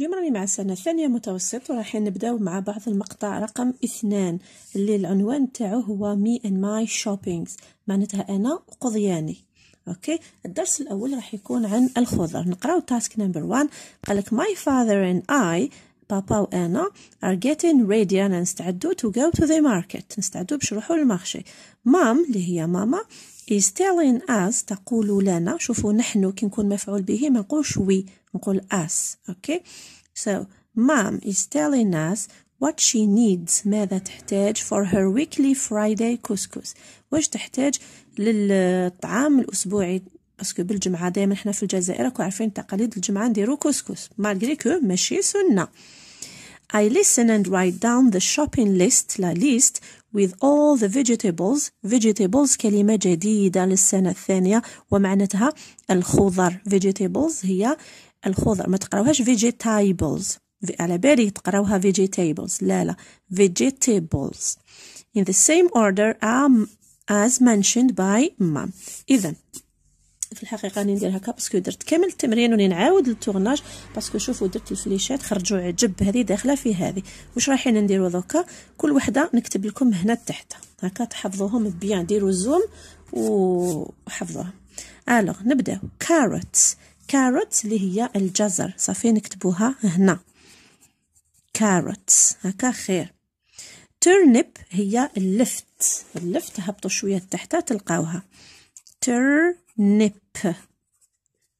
اليوم راني مع السنة الثانية متوسط وراح نبداو مع بعض المقطع رقم اثنان اللي العنوان تاعو هو مي اند ماي شوبينغز معناتها أنا وقضياني اوكي الدرس الأول راح يكون عن الخضر نقراو تاسك نمبر 1 قالك ماي فادر اند اي بابا وانا are getting ready انا نستعدو تو جو تو ذا ماركت نستعدو باش نروحو للمارشي مام اللي هي ماما is telling us تقول لنا شوفوا نحن كي نكون مفعول به ما نقولش وي نقول us okay so mom is telling us what she needs ماذا تحتاج for her weekly Friday couscous واش تحتاج للطعام الأسبوعي باسكو بالجمعة دائما حنا في الجزائر راكو عارفين تقاليد الجمعة نديرو كسكس مالغري كو ماشي سنة I listen and write down the shopping list لا list with all the vegetables vegetables كلمة جديدة للسنة الثانية ومعناتها الخضر vegetables هي الخضر ما تقراوهاش vegetables على بالي تقراوها vegetables لا لا vegetables in the same order um, as mentioned by mom إذن في الحقيقه راني ندير هكا باسكو درت كامل التمرين وني نعاود التورناج باسكو شوفوا درت الفليشات خرجوا عجب هذه داخله في هذه واش رايحين نديروا دوكا كل وحده نكتب لكم هنا تحت هكا تحفظوهم بيان ديروا زوم وحفظوها الوغ نبداو كاروت كاروت اللي هي الجزر صافي نكتبوها هنا كاروت هكا خير ترنب هي اللفت اللفت هبطوا شويه تحت تلقاوها تر turnip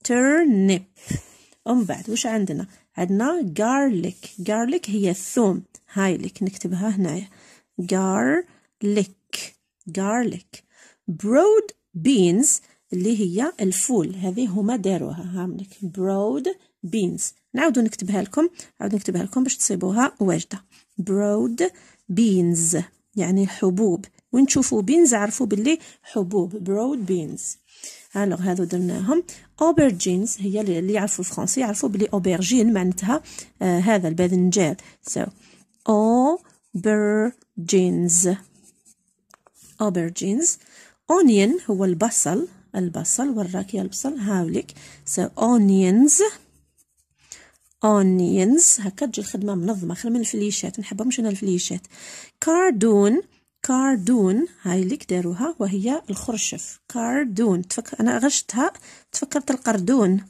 turnip ومن بعد وش عندنا عندنا garlic garlic هي الثوم لك نكتبها هنايا garlic garlic broad beans اللي هي الفول هذه هما داروها هاملك broad beans نعاودو نكتبها لكم نعاود نكتبها لكم باش تصيبوها واجده broad beans يعني حبوب ونشوفوا بينز عرفوا باللي حبوب برود بينز الوغ هادو درناهم اوبرجينز هي اللي يعرفوا الفرنسي يعرفوا باللي اوبرجين معناتها آه هذا الباذنجان سو so, اوبرجينز اوبرجينز اونيون هو البصل البصل وراك يا البصل هاوليك سو so, اونيونز اونينز هكا تجي الخدمة منظمة خير من الفليشات نحبهمش أنا الفليشات كاردون كاردون هاي اللي كداروها وهي الخرشف كاردون تفكر أنا غشتها تفكرت القردون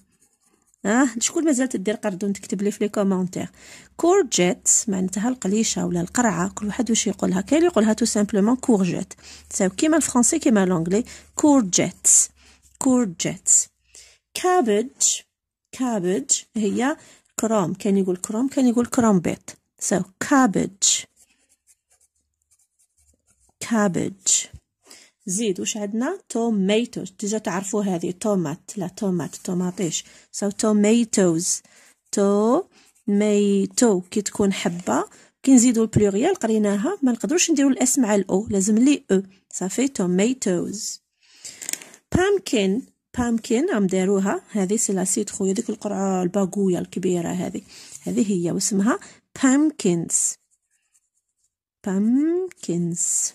اه شكون مازال تدير قردون تكتب لي في لي كومونتير كورجيت معناتها القليشه ولا القرعه كل واحد واش يقولها كاين اللي يقولها تو سامبلومون كورجيت تساوي كيما الفرونسي كيما لونغلي كورجيت كورجيت كابج كابج هي كرام كان يقول كرام كان يقول كرامبيت so cabbage cabbage زيد وش عندنا tomatoes تجا تعرفوا هذه تومات لا تومات طوماطيش so tomatoes tomato كي تكون حبة كي نزيدو البلوريال قريناها ما نقدروش نديرو الاسم مع الاو لازم لي او صافي tomatoes pumpkin بامكن عم داروها هذه سلاسيت خويا ديك القرعه الباقويه الكبيره هذه هذه هي واسمها بامكنز بامكنز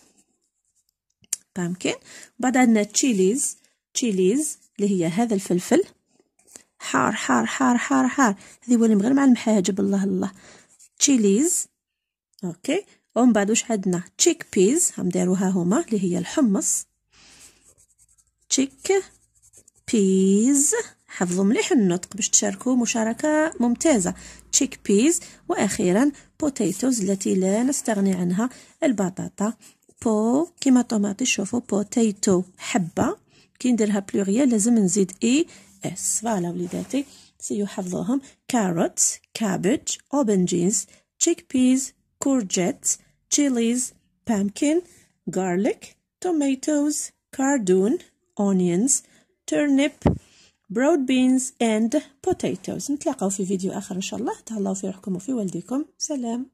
بامكن بعد عندنا تشيليز تشيليز اللي هي هذا الفلفل حار حار حار حار حار هذه ولي غير مع المحاجب الله الله تشيليز اوكي ومن بعد واش عندنا تشيك بيز هم داروها هما اللي هي الحمص تشيك بيز حفظوا مليح النطق باش تشاركوا مشاركة ممتازة تشيك بيز وأخيرا بوتيتوز التي لا نستغني عنها البطاطا بو كيما طوماطي شوفوا بوتيتو حبة كي نديرها بلوريال لازم نزيد اي e. اس فوالا وليداتي سيو حفظوهم كاروت كابج اوبنجينز تشيك بيز كورجيت تشيليز بامكن garlic tomatoes cardoon onions turnip broad beans and potatoes نتلاقاو في فيديو آخر إن شاء الله تهلاو في روحكم وفي والديكم سلام